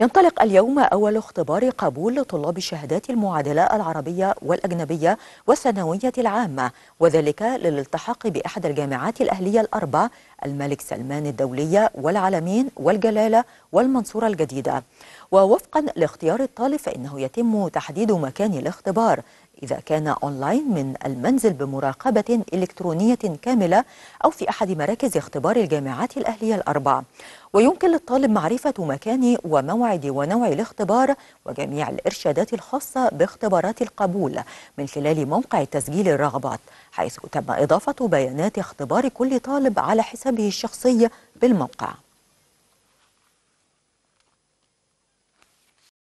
ينطلق اليوم أول اختبار قبول لطلاب الشهادات المعادلة العربية والأجنبية والثانوية العامة وذلك للالتحاق بأحد الجامعات الأهلية الأربع الملك سلمان الدولية والعلمين والجلالة والمنصورة الجديدة ووفقا لاختيار الطالب فإنه يتم تحديد مكان الاختبار إذا كان أونلاين من المنزل بمراقبة إلكترونية كاملة أو في أحد مراكز اختبار الجامعات الأهلية الأربع ويمكن للطالب معرفة مكان وموعد ونوع الاختبار وجميع الإرشادات الخاصة باختبارات القبول من خلال موقع تسجيل الرغبات حيث تم إضافة بيانات اختبار كل طالب على حسابه الشخصي بالموقع